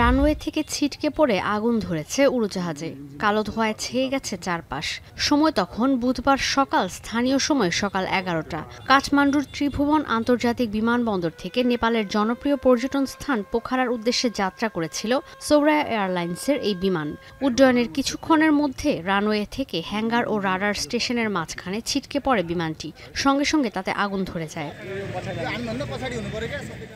runway থেকে ছিটকে পড়ে আগুন ধরেছে উড়োজাহাজে কালো ধোয়ায় ছেয়ে গেছে চারপাশ সময় তখন বুধবার সকাল স্থানীয় সময় সকাল এগারোটা কাঠমান্ডুর ত্রিভুবন আন্তর্জাতিক বিমানবন্দর থেকে নেপালের জনপ্রিয় পর্যটন স্থান পোখারার উদ্দেশ্যে যাত্রা করেছিল সৌরা এয়ারলাইন্সের এই বিমান উড্ডয়নের কিছুক্ষণের মধ্যে রানওয়ে থেকে হ্যাঙ্গার ও রাডার স্টেশনের মাঝখানে ছিটকে পড়ে বিমানটি সঙ্গে সঙ্গে তাতে আগুন ধরে যায়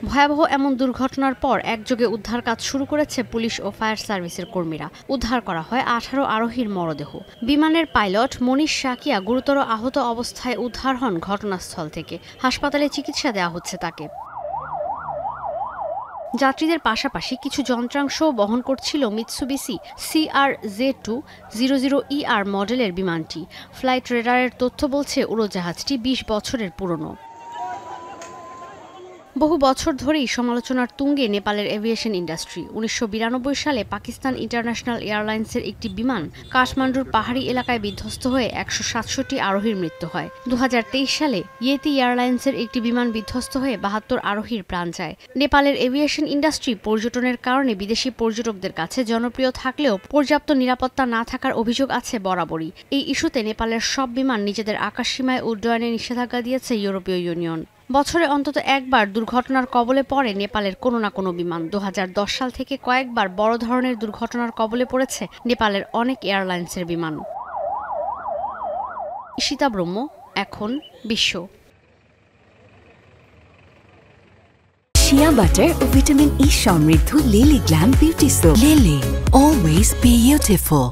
ভয়াবহ এমন দুর্ঘটনার পর একযোগে উদ্ধার কাজ শুরু করেছে পুলিশ ও ফায়ার সার্ভিসের কর্মীরা উদ্ধার করা হয় আঠারো আরোহীর মরদেহ বিমানের পাইলট মনীষ শাকিয়া গুরুতর আহত অবস্থায় উদ্ধার হন ঘটনাস্থল থেকে হাসপাতালে চিকিৎসা দেওয়া হচ্ছে তাকে যাত্রীদের পাশাপাশি কিছু যন্ত্রাংশও বহন করছিল Mitsubishi CR J two zero zero ER মডেলের বিমানটি ফ্লাইট রেডারের তথ্য বলছে উড়োজাহাজটি বিশ বছরের পুরনো বহু বছর ধরেই সমালোচনার তুঙ্গে নেপালের এভিয়েশন ইন্ডাস্ট্রি উনিশশো সালে পাকিস্তান ইন্টারন্যাশনাল এয়ারলাইন্সের একটি বিমান কাঠমান্ডুর পাহাড়ি এলাকায় বিধ্বস্ত হয়ে একশো সাতষট্টি আরোহীর মৃত্যু হয় দু সালে ইয়েতি এয়ারলাইন্সের একটি বিমান বিধ্বস্ত হয়ে বাহাত্তর আরোহীর প্রাণ যায় নেপালের এভিয়েশন ইন্ডাস্ট্রি পর্যটনের কারণে বিদেশি পর্যটকদের কাছে জনপ্রিয় থাকলেও পর্যাপ্ত নিরাপত্তা না থাকার অভিযোগ আছে বরাবরই এই ইস্যুতে নেপালের সব বিমান নিজেদের আকাশসীমায় উড্ডয়নে নিষেধাজ্ঞা দিয়েছে ইউরোপীয় ইউনিয়ন বছরে অন্তত একবার দুর্ঘটনার কবলে পড়ে নেপালের কোনো না কোনো বিমান দু সাল থেকে কয়েকবার বড় ধরনের দুর্ঘটনার কবলে পড়েছে নেপালের অনেক এয়ারলাইন্সের বিমান ঈশিতা ব্রহ্ম এখন বিশ্ব শিয়া বাটার ও ভিটামিন ই সমৃদ্ধ Lily Glam Beauty soap Lily always beautiful